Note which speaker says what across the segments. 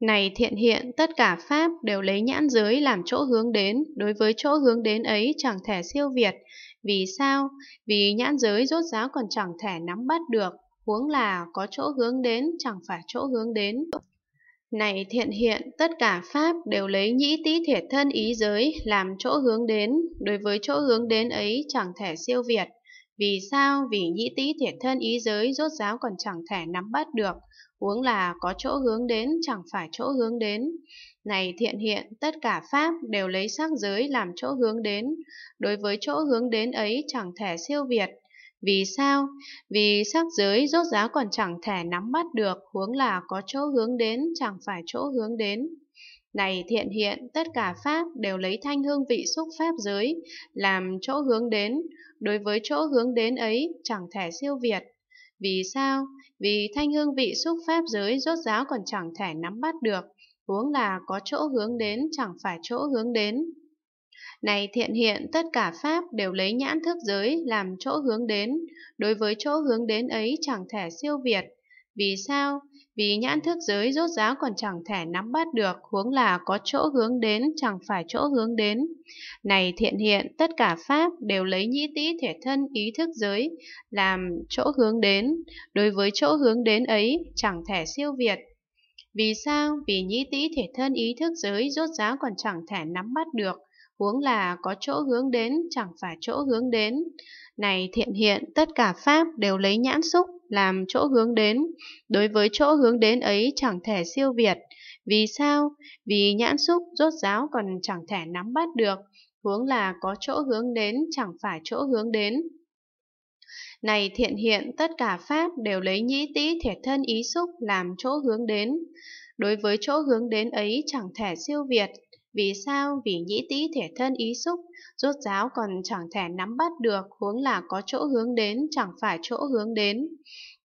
Speaker 1: Này thiện hiện, tất cả Pháp đều lấy nhãn giới làm chỗ hướng đến, đối với chỗ hướng đến ấy chẳng thể siêu việt. Vì sao? Vì nhãn giới rốt ráo còn chẳng thể nắm bắt được, huống là có chỗ hướng đến chẳng phải chỗ hướng đến. Này thiện hiện, tất cả Pháp đều lấy nhĩ tý thiệt thân ý giới làm chỗ hướng đến, đối với chỗ hướng đến ấy chẳng thể siêu việt. Vì sao? Vì nhĩ tý thiệt thân ý giới rốt ráo còn chẳng thể nắm bắt được, huống là có chỗ hướng đến chẳng phải chỗ hướng đến. Này thiện hiện, tất cả pháp đều lấy sắc giới làm chỗ hướng đến, đối với chỗ hướng đến ấy chẳng thể siêu việt. Vì sao? Vì sắc giới rốt ráo còn chẳng thể nắm bắt được, huống là có chỗ hướng đến chẳng phải chỗ hướng đến. Này thiện hiện, tất cả pháp đều lấy thanh hương vị xúc pháp giới, làm chỗ hướng đến, đối với chỗ hướng đến ấy chẳng thể siêu việt. Vì sao? Vì thanh hương vị xúc pháp giới rốt ráo còn chẳng thể nắm bắt được, huống là có chỗ hướng đến chẳng phải chỗ hướng đến. Này thiện hiện, tất cả Pháp đều lấy nhãn thức giới làm chỗ hướng đến, đối với chỗ hướng đến ấy chẳng thể siêu việt. Vì sao? Vì nhãn thức giới rốt ráo còn chẳng thể nắm bắt được, huống là có chỗ hướng đến chẳng phải chỗ hướng đến. Này thiện hiện, tất cả pháp đều lấy nhĩ tĩ thể thân ý thức giới làm chỗ hướng đến, đối với chỗ hướng đến ấy chẳng thể siêu việt. Vì sao? Vì nhĩ tĩ thể thân ý thức giới rốt ráo còn chẳng thể nắm bắt được, huống là có chỗ hướng đến chẳng phải chỗ hướng đến. Này thiện hiện, tất cả pháp đều lấy nhãn xúc làm chỗ hướng đến. Đối với chỗ hướng đến ấy chẳng thể siêu việt. Vì sao? Vì nhãn xúc rốt ráo còn chẳng thể nắm bắt được. Hướng là có chỗ hướng đến chẳng phải chỗ hướng đến. Này thiện hiện, tất cả Pháp đều lấy nhĩ tĩ thể thân ý xúc làm chỗ hướng đến. Đối với chỗ hướng đến ấy chẳng thể siêu việt, vì sao? Vì nhĩ tĩ thể thân ý xúc, rốt ráo còn chẳng thể nắm bắt được, huống là có chỗ hướng đến, chẳng phải chỗ hướng đến.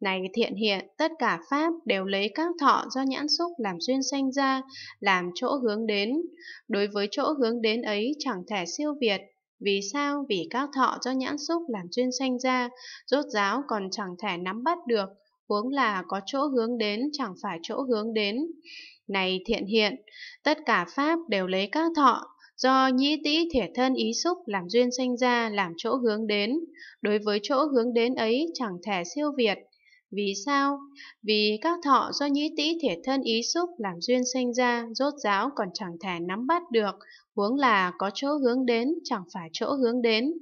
Speaker 1: Này thiện hiện, tất cả pháp đều lấy các thọ do nhãn xúc làm duyên sanh ra, làm chỗ hướng đến. Đối với chỗ hướng đến ấy chẳng thể siêu việt, vì sao? Vì các thọ do nhãn xúc làm duyên sanh ra, rốt ráo còn chẳng thể nắm bắt được, huống là có chỗ hướng đến chẳng phải chỗ hướng đến. Này thiện hiện, tất cả pháp đều lấy các thọ, do nhĩ tĩ thể thân ý xúc làm duyên sinh ra làm chỗ hướng đến. Đối với chỗ hướng đến ấy chẳng thể siêu việt. Vì sao? Vì các thọ do nhĩ tĩ thể thân ý xúc làm duyên sinh ra, rốt ráo còn chẳng thể nắm bắt được, huống là có chỗ hướng đến, chẳng phải chỗ hướng đến.